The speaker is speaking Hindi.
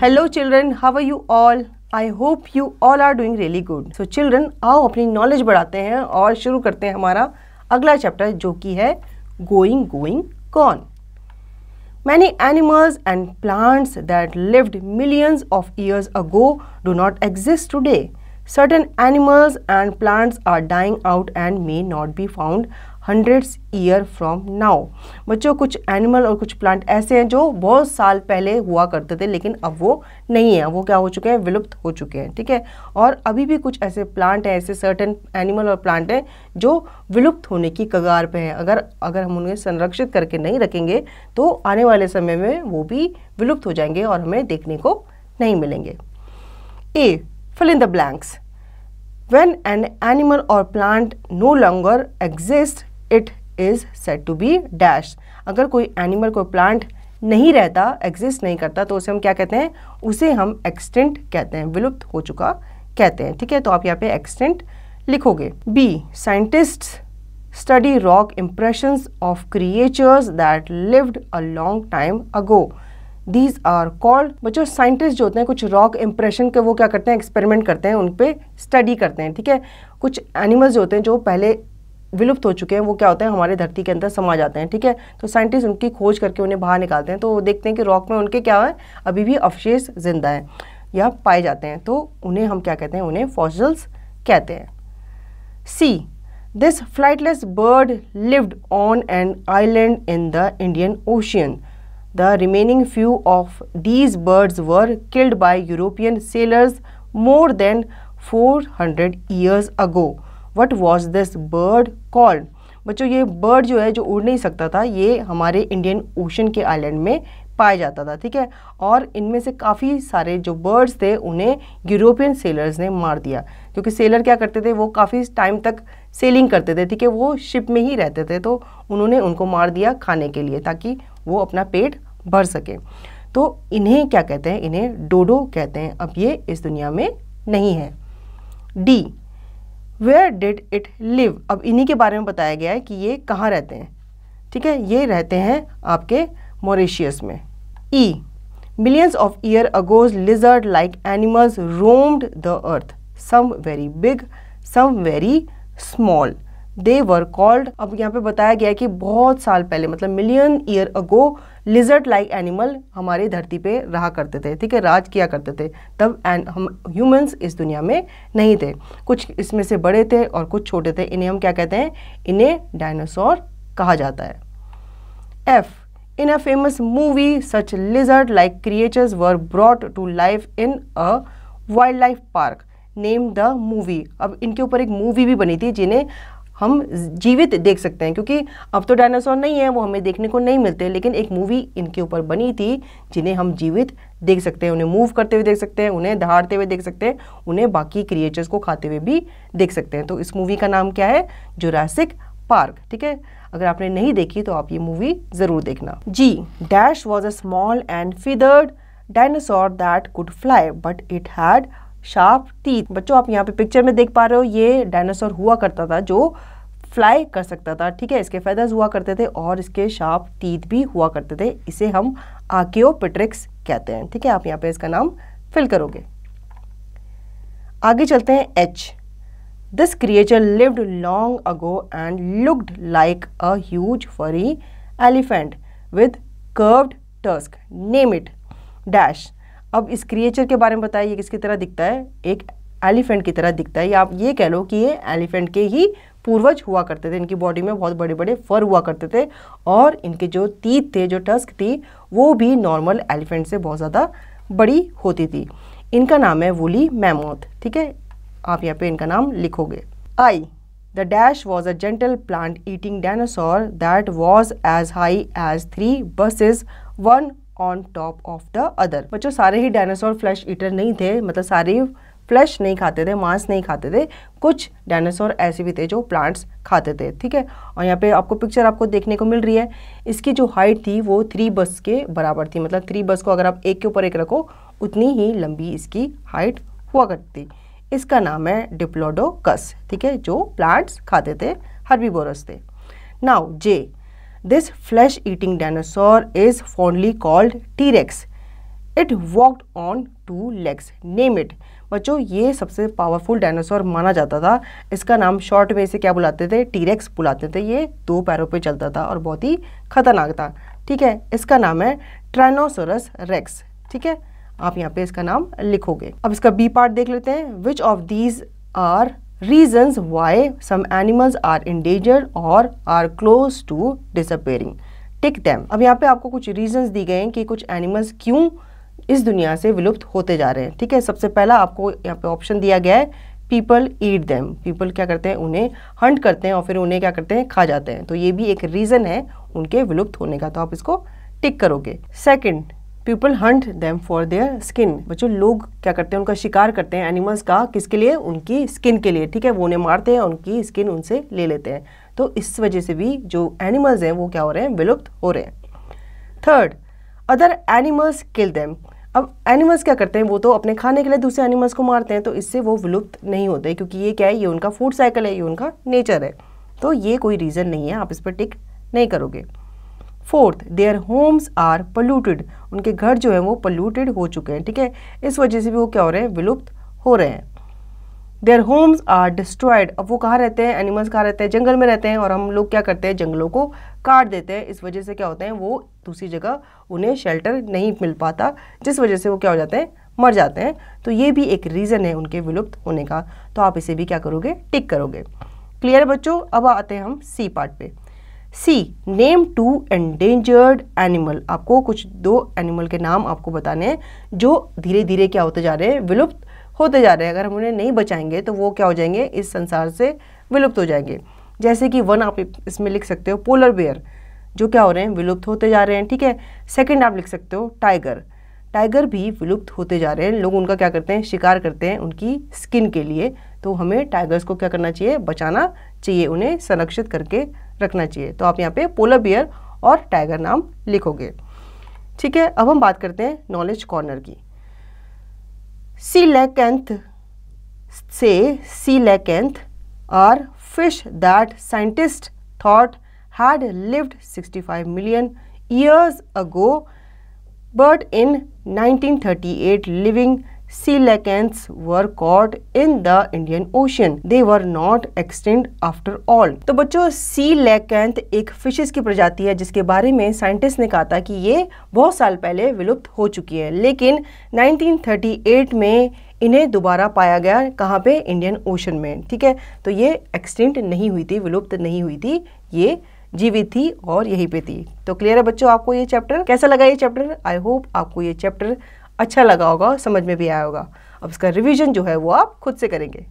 Hello children how are you all I hope you all are doing really good so children आओ अपनी नॉलेज बढ़ाते हैं और शुरू करते हैं हमारा अगला चैप्टर जो कि है going going gone many animals and plants that lived millions of years ago do not exist today certain animals and plants are dying out and may not be found hundreds year from now बच्चों कुछ एनिमल और कुछ प्लांट ऐसे हैं जो बहुत साल पहले हुआ करते थे लेकिन अब वो नहीं है वो क्या हो चुके हैं विलुप्त हो चुके हैं ठीक है ठीके? और अभी भी कुछ ऐसे प्लांट हैं ऐसे सर्टन एनिमल और प्लांट हैं जो विलुप्त होने की कगार पर हैं अगर अगर हम उन्हें संरक्षित करके नहीं रखेंगे तो आने वाले समय में वो भी विलुप्त हो जाएंगे और हमें देखने को नहीं मिलेंगे A fill in the blanks when an animal or plant no longer exists it is set to be dash अगर कोई एनिमल कोई प्लांट नहीं रहता एग्जिस्ट नहीं करता तो उसे हम क्या कहते हैं उसे हम एक्सटेंट कहते हैं विलुप्त हो चुका कहते हैं ठीक है तो आप यहाँ पे एक्सटेंट लिखोगे B scientist study rock impression of creatures that lived a long time ago these are called बच्चों साइंटिस्ट जो होते हैं कुछ रॉक इम्प्रेशन के वो क्या करते हैं एक्सपेरिमेंट करते हैं उन पर स्टडी करते हैं ठीक है कुछ एनिमल्स जो होते हैं जो पहले विलुप्त हो चुके हैं वो क्या होते हैं हमारे धरती के अंदर समा जाते हैं ठीक है तो साइंटिस्ट उनकी खोज करके उन्हें बाहर निकालते हैं तो वो देखते हैं कि रॉक में उनके क्या है अभी भी अवशेष जिंदा हैं या पाए जाते हैं तो उन्हें हम क्या कहते हैं उन्हें फॉजल्स कहते हैं C this flightless bird lived on an island in the Indian Ocean the remaining few of these birds were killed by European sailors more than four hundred years ago what was this bird called बच्चों ये बर्ड जो है जो उड़ नहीं सकता था ये हमारे इंडियन ओशन के आइलैंड में पाया जाता था ठीक है और इनमें से काफ़ी सारे जो बर्ड्स थे उन्हें यूरोपियन सेलर्स ने मार दिया क्योंकि सेलर क्या करते थे वो काफ़ी टाइम तक सेलिंग करते थे ठीक है वो शिप में ही रहते थे तो उन्होंने उनको मार दिया खाने के लिए ताकि वो अपना पेट भर सकें तो इन्हें क्या कहते हैं इन्हें डोडो कहते हैं अब ये इस दुनिया में नहीं है D where did it live अब इन्हीं के बारे में बताया गया है कि ये कहाँ रहते हैं ठीक है ये रहते हैं आपके मोरिशियस में E millions of year ago lizard like animals roamed the earth some very big some very small they were called अब यहाँ पे बताया गया है कि बहुत साल पहले मतलब million year ago lizard like animal हमारी धरती पे रहा करते थे ठीक है राज किया करते थे तब एन हम ह्यूमंस इस दुनिया में नहीं थे कुछ इसमें से बड़े थे और कुछ छोटे थे इन्हें हम क्या कहते हैं इन्हें डायनासोर कहा जाता है F in a famous movie such lizard like creatures were brought to life in a wild life park name the movie अब इनके ऊपर एक मूवी भी बनी थी जिन्हें हम जीवित देख सकते हैं क्योंकि अब तो डायनासोर नहीं है वो हमें देखने को नहीं मिलते लेकिन एक मूवी इनके ऊपर बनी थी जिन्हें हम जीवित देख सकते हैं उन्हें मूव करते हुए देख सकते हैं उन्हें दहाड़ते हुए देख सकते हैं उन्हें बाकी क्रिएचर्स को खाते हुए भी देख सकते हैं तो इस मूवी का नाम क्या है जोरासिक पार्क ठीक है अगर आपने नहीं देखी तो आप ये मूवी ज़रूर देखना G dash was a small and feathered dinosaur that could fly but it had sharp teeth बच्चों आप यहाँ पे पिक्चर में देख पा रहे हो ये डायनासोर हुआ करता था जो फ्लाई कर सकता था ठीक है इसके फेदर्स हुआ करते थे और इसके शार्प टीथ भी हुआ करते थे इसे हम आकियोपेट्रिक्स कहते हैं ठीक है आप यहाँ पे इसका नाम फिल करोगे आगे चलते हैं H this creature lived long ago and looked like a huge furry elephant with curved tusk name it dash अब इस क्रिएचर के बारे में बताइए किसकी तरह दिखता है एक एलिफेंट की तरह दिखता है या आप ये कह लो कि ये एलिफेंट के ही पूर्वज हुआ करते थे इनकी बॉडी में बहुत बड़े बड़े फर हुआ करते थे और इनके जो तीत थे जो टस्क थी वो भी नॉर्मल एलिफेंट से बहुत ज़्यादा बड़ी होती थी इनका नाम है वुली मैमोथ ठीक है आप यहाँ पे इनका नाम लिखोगे I the dash was a gentle plant eating dinosaur that was as high as three buses one on top of the other बच्चों सारे ही डायनासोर फ्लैश ईटर नहीं थे मतलब सारे ही फ्लैश नहीं खाते थे मांस नहीं खाते थे कुछ डायनासोर ऐसे भी थे जो प्लांट्स खाते थे ठीक है और यहाँ पे आपको पिक्चर आपको देखने को मिल रही है इसकी जो हाइट थी वो थ्री बस के बराबर थी मतलब थ्री बस को अगर आप एक के ऊपर एक रखो उतनी ही लंबी इसकी हाइट हुआ करती इसका नाम है डिप्लोडोकस ठीक है जो प्लांट्स खाते थे हर्बीबोरस थे now J This flesh eating dinosaur is fondly called T Rex. It walked on two legs name it बच्चों ये सबसे पावरफुल डायनासोर माना जाता था इसका नाम शॉर्ट में इसे क्या बुलाते थे टीरेक्स बुलाते थे ये दो पैरों पे चलता था और बहुत ही खतरनाक था ठीक है इसका नाम है ट्राइनोसोरस रेक्स ठीक है आप यहाँ पे इसका नाम लिखोगे अब इसका बी पार्ट देख लेते हैं which of these are reasons why some animals are endangered or are close to disappearing. Take them. अब यहाँ पे आपको कुछ reasons दी गए हैं कि कुछ एनिमल्स क्यों इस दुनिया से विलुप्त होते जा रहे हैं ठीक है सबसे पहला आपको यहाँ पे ऑप्शन दिया गया है पीपल ईट दैम पीपल क्या करते हैं उन्हें हंट करते हैं और फिर उन्हें क्या करते हैं खा जाते हैं तो ये भी एक रीज़न है उनके विलुप्त होने का तो आप इसको टिक करोगे second people hunt them for their skin बच्चों लोग क्या करते हैं उनका शिकार करते हैं एनिमल्स का किसके लिए उनकी स्किन के लिए ठीक है वो उन्हें मारते हैं उनकी स्किन उनसे ले लेते हैं तो इस वजह से भी जो एनिमल्स हैं वो क्या हो रहे हैं विलुप्त हो रहे हैं third other animals kill them अब एनिमल्स क्या करते हैं वो तो अपने खाने के लिए दूसरे एनिमल्स को मारते हैं तो इससे वो विलुप्त नहीं होते क्योंकि ये क्या है ये उनका फूड साइकिल है ये उनका नेचर है तो ये कोई रीज़न नहीं है आप इस पर टिक नहीं करोगे fourth their homes are polluted उनके घर जो है वो पल्यूटेड हो चुके हैं ठीक है इस वजह से भी वो क्या हो रहे हैं विलुप्त हो रहे हैं देयर होम्स आर डिस्ट्रॉयड अब वो कहाँ रहते हैं एनिमल्स कहाँ रहते हैं जंगल में रहते हैं और हम लोग क्या करते हैं जंगलों को काट देते हैं इस वजह से क्या होते हैं वो दूसरी जगह उन्हें शेल्टर नहीं मिल पाता जिस वजह से वो क्या हो जाते हैं मर जाते हैं तो ये भी एक रीज़न है उनके विलुप्त होने का तो आप इसे भी क्या करोगे टिक करोगे क्लियर बच्चों अब आते हैं हम सी पार्ट पे C name two endangered animal आपको कुछ दो एनिमल के नाम आपको बताने हैं जो धीरे धीरे क्या होते जा रहे हैं विलुप्त होते जा रहे हैं अगर हम उन्हें नहीं बचाएंगे तो वो क्या हो जाएंगे इस संसार से विलुप्त हो जाएंगे जैसे कि वन आप इसमें लिख सकते हो पोलर बेयर जो क्या हो रहे हैं विलुप्त होते जा रहे हैं ठीक है सेकंड आप लिख सकते हो टाइगर टाइगर भी विलुप्त होते जा रहे हैं लोग उनका क्या करते हैं शिकार करते हैं उनकी स्किन के लिए तो हमें टाइगर्स को क्या करना चाहिए बचाना चाहिए उन्हें संरक्षित करके रखना चाहिए तो आप यहाँ पे पोलर बियर और टाइगर नाम लिखोगे ठीक है अब हम बात करते हैं नॉलेज कॉर्नर की सी लैकेंथ से coelacanth are fish that scientist thought had lived 65 million years ago but in 1938 living coelacanths were caught in the Indian Ocean. They were not extinct after all. तो बच्चों coelacanth एक फिशेस की प्रजाति है जिसके बारे में साइंटिस्ट ने कहा था कि ये बहुत साल पहले विलुप्त हो चुकी है लेकिन 1938 में इन्हें दोबारा पाया गया कहाँ पे इंडियन ओशन में ठीक है तो ये एक्सटिंक्ट नहीं हुई थी विलुप्त नहीं हुई थी ये जीवित थी और यहीं पे थी तो क्लियर है बच्चों आपको ये चैप्टर कैसा लगा ये चैप्टर आई होप आपको ये चैप्टर अच्छा लगा होगा और समझ में भी आया होगा अब इसका रिवीजन जो है वो आप खुद से करेंगे